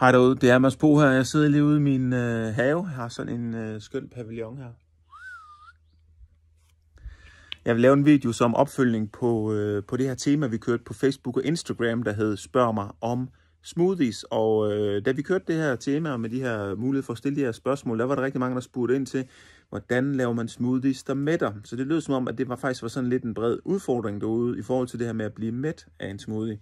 Hej derude, det er Mads Bo her. Jeg sidder lige ude i min øh, have. Jeg har sådan en øh, skøn pavillon her. Jeg vil lave en video som opfølgning på, øh, på det her tema, vi kørte på Facebook og Instagram, der hed Spørg mig om smoothies. Og øh, da vi kørte det her tema med de her mulighed for at stille de her spørgsmål, der var der rigtig mange, der spurgte ind til, hvordan laver man smoothies, der mætter? Så det lød som om, at det var faktisk var sådan lidt en bred udfordring derude i forhold til det her med at blive mæt af en smoothie.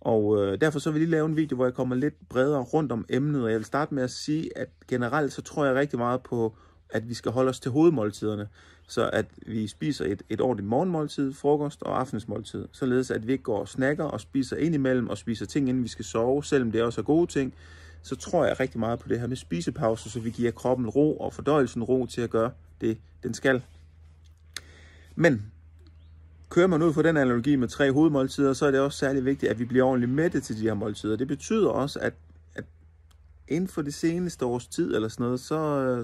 Og øh, derfor så vil jeg lige lave en video, hvor jeg kommer lidt bredere rundt om emnet, og jeg vil starte med at sige, at generelt så tror jeg rigtig meget på, at vi skal holde os til hovedmåltiderne, så at vi spiser et, et ordentligt morgenmåltid, frokost og aftensmåltid, således at vi ikke går og snakker og spiser ind imellem og spiser ting, inden vi skal sove, selvom det også er gode ting, så tror jeg rigtig meget på det her med spisepauser, så vi giver kroppen ro og fordøjelsen ro til at gøre det, den skal. Men Kører man ud fra den analogi med tre hovedmåltider, så er det også særlig vigtigt, at vi bliver ordentligt mætte til de her måltider. Det betyder også, at, at inden for det seneste års tid eller sådan noget, så,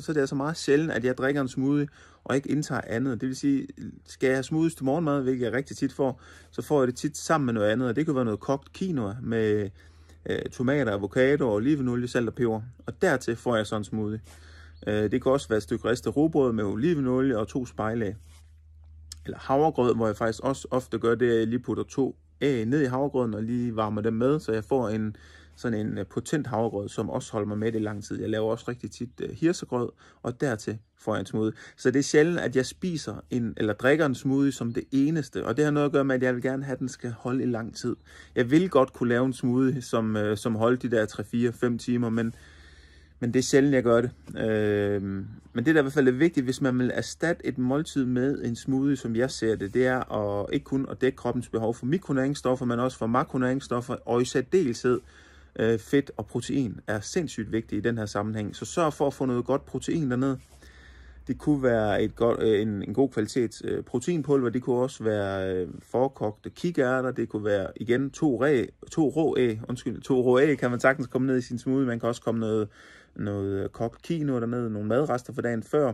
så er det altså meget sjældent, at jeg drikker en smoothie og ikke indtager andet. Det vil sige, skal jeg have smoothies til morgenmad, hvilket jeg rigtig tit får, så får jeg det tit sammen med noget andet. Og det kan være noget kogt quinoa med øh, tomater, avocado, olivenolie, salt og peber. Og dertil får jeg sådan en smoothie. Øh, det kan også være et stykke ristet rugbrød med olivenolie og to spejlæg eller havregrød, hvor jeg faktisk også ofte gør det, at jeg lige putter to æg ned i havregrøden og lige varmer dem med, så jeg får en sådan en øh, potent havregrød, som også holder mig med det lang tid. Jeg laver også rigtig tit øh, hirsegrød, og dertil får jeg en smoothie. Så det er sjældent, at jeg spiser en, eller drikker en smoothie som det eneste, og det har noget at gøre med, at jeg vil gerne have, at den skal holde i lang tid. Jeg vil godt kunne lave en smoothie, som, øh, som holder de der 3-4-5 timer, men men det er sjældent, jeg gør det. Øh, men det, der i hvert fald er vigtigt, hvis man vil erstatte et måltid med en smoothie, som jeg ser det, det er at, ikke kun at dække kroppens behov for mikronæringsstoffer, men også for makronæringsstoffer, og i særdeleshed øh, fedt og protein er sindssygt vigtigt i den her sammenhæng. Så sørg for at få noget godt protein dernede. Det kunne være et godt, øh, en, en god kvalitet øh, proteinpulver, det kunne også være øh, forkogte kikærter, det kunne være igen to, ræ, to rå æg, undskyld, to rå æg kan man sagtens komme ned i sin smoothie, man kan også komme noget, noget kogt quinoa dernede, nogle madrester for dagen før,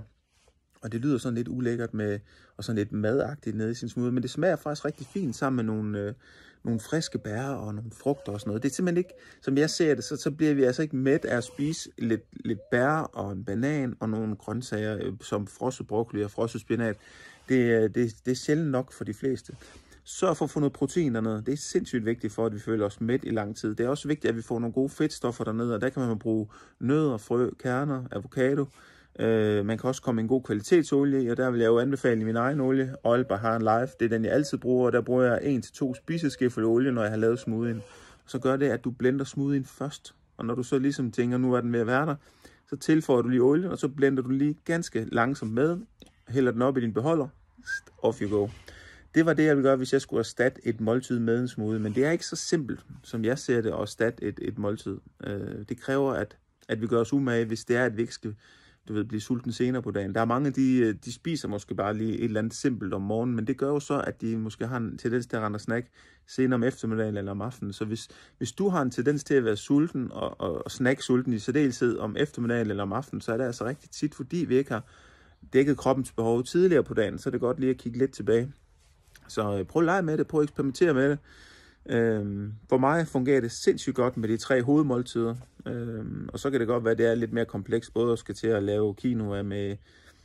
og det lyder sådan lidt ulækkert med, og sådan lidt madagtigt nede i sin smude, men det smager faktisk rigtig fint sammen med nogle, øh, nogle friske bær og nogle frugter og sådan noget. Det er simpelthen ikke, som jeg ser det, så, så bliver vi altså ikke mæt af at spise lidt, lidt bær og en banan og nogle grøntsager øh, som frosset broccoli og frosset spinat. Det, øh, det, det er sjældent nok for de fleste. Sørg for at få noget protein dernede. Det er sindssygt vigtigt for, at vi føler os mæt i lang tid. Det er også vigtigt, at vi får nogle gode fedtstoffer dernede, og der kan man bruge nødder, frø, kerner, avocado, Øh, man kan også komme en god kvalitetsolie, og der vil jeg jo anbefale min egen olie, Oil Bahar Life. Det er den, jeg altid bruger, og der bruger jeg 1-2 spiseskefulde olie, når jeg har lavet smoothien. Så gør det, at du blender smoothien først, og når du så ligesom tænker, nu er den ved at være der, så tilføjer du lige olien, og så blender du lige ganske langsomt med, hælder den op i din beholder, off you go. Det var det, jeg ville gøre, hvis jeg skulle erstatte et måltid med en smoothie, men det er ikke så simpelt, som jeg ser det, at erstatte et, et måltid. Øh, det kræver, at, at vi gør os umage, hvis det er, at vi ikke skal du ved, blive sulten senere på dagen. Der er mange, de, øh, de spiser måske bare lige et eller andet simpelt om morgenen, men det gør jo så, at de måske har en tendens til at rende snack senere om eftermiddagen eller om aftenen. Så hvis, hvis du har en tendens til at være sulten og, og, og snack-sulten i særdeleshed om eftermiddagen eller om aftenen, så er det altså rigtig tit, fordi vi ikke har dækket kroppens behov tidligere på dagen, så er det godt lige at kigge lidt tilbage. Så øh, prøv at lege med det, prøv at eksperimentere med det. Øhm, for mig fungerer det sindssygt godt med de tre hovedmåltider, øhm, og så kan det godt være, at det er lidt mere komplekst, både at skal til at lave quinoa med,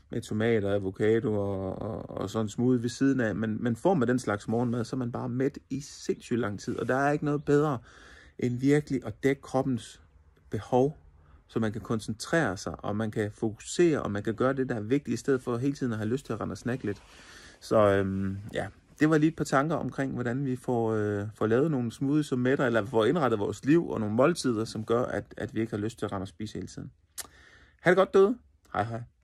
med tomater, avocado og, og, og sådan smoothie ved siden af, men, men får man den slags morgenmad, så er man bare mæt i sindssygt lang tid, og der er ikke noget bedre end virkelig at dække kroppens behov, så man kan koncentrere sig, og man kan fokusere, og man kan gøre det, der er vigtigt, i stedet for hele tiden at have lyst til at rende og snakke lidt. Så øhm, ja, det var lige et par tanker omkring, hvordan vi får, øh, får lavet nogle smoothies som mætter, eller får indrettet vores liv og nogle måltider, som gør, at, at vi ikke har lyst til at rende og spise hele tiden. Ha' det godt, døde. Hej hej.